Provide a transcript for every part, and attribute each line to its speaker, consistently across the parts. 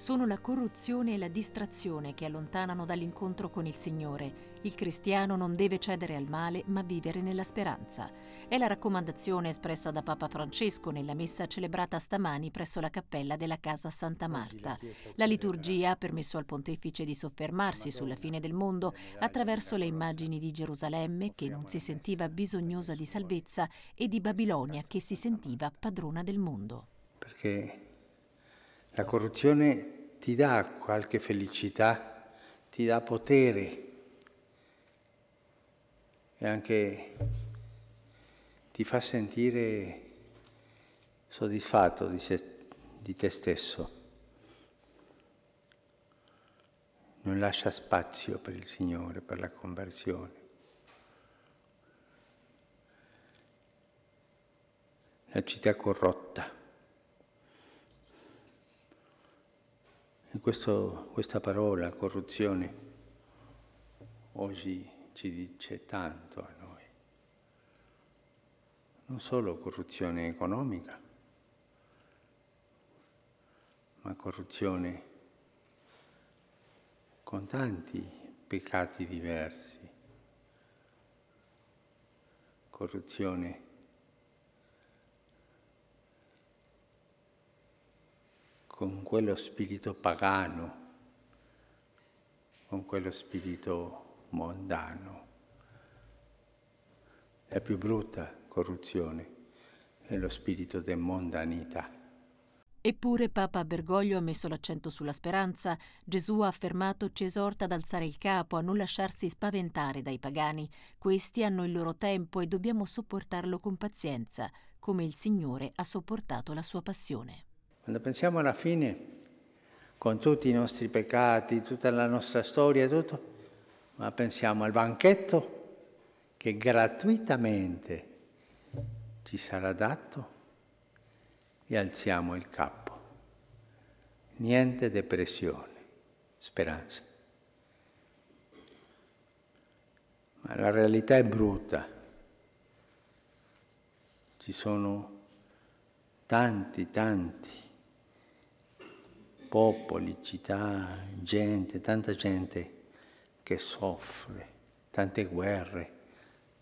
Speaker 1: sono la corruzione e la distrazione che allontanano dall'incontro con il Signore. Il cristiano non deve cedere al male, ma vivere nella speranza. È la raccomandazione espressa da Papa Francesco nella messa celebrata stamani presso la cappella della Casa Santa Marta. La liturgia ha permesso al pontefice di soffermarsi sulla fine del mondo attraverso le immagini di Gerusalemme che non si sentiva bisognosa di salvezza e di Babilonia che si sentiva padrona del mondo.
Speaker 2: Perché la corruzione ti dà qualche felicità, ti dà potere e anche ti fa sentire soddisfatto di, se, di te stesso. Non lascia spazio per il Signore, per la conversione. La città corrotta. Questo, questa parola, corruzione, oggi ci dice tanto a noi. Non solo corruzione economica, ma corruzione con tanti peccati diversi. Corruzione con quello spirito pagano, con quello spirito mondano. La più brutta corruzione è lo spirito di mondanità.
Speaker 1: Eppure Papa Bergoglio ha messo l'accento sulla speranza. Gesù ha affermato ci esorta ad alzare il capo, a non lasciarsi spaventare dai pagani. Questi hanno il loro tempo e dobbiamo sopportarlo con pazienza, come il Signore ha sopportato la sua passione.
Speaker 2: Quando pensiamo alla fine, con tutti i nostri peccati, tutta la nostra storia, tutto, ma pensiamo al banchetto che gratuitamente ci sarà dato e alziamo il capo. Niente depressione, speranza. Ma la realtà è brutta. Ci sono tanti, tanti popoli, città, gente, tanta gente che soffre, tante guerre,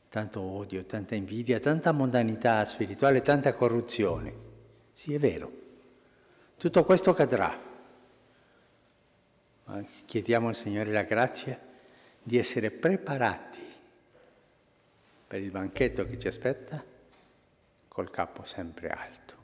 Speaker 2: tanto odio, tanta invidia, tanta mondanità spirituale, tanta corruzione. Sì, è vero. Tutto questo cadrà. Ma chiediamo al Signore la grazia di essere preparati per il banchetto che ci aspetta col capo sempre alto.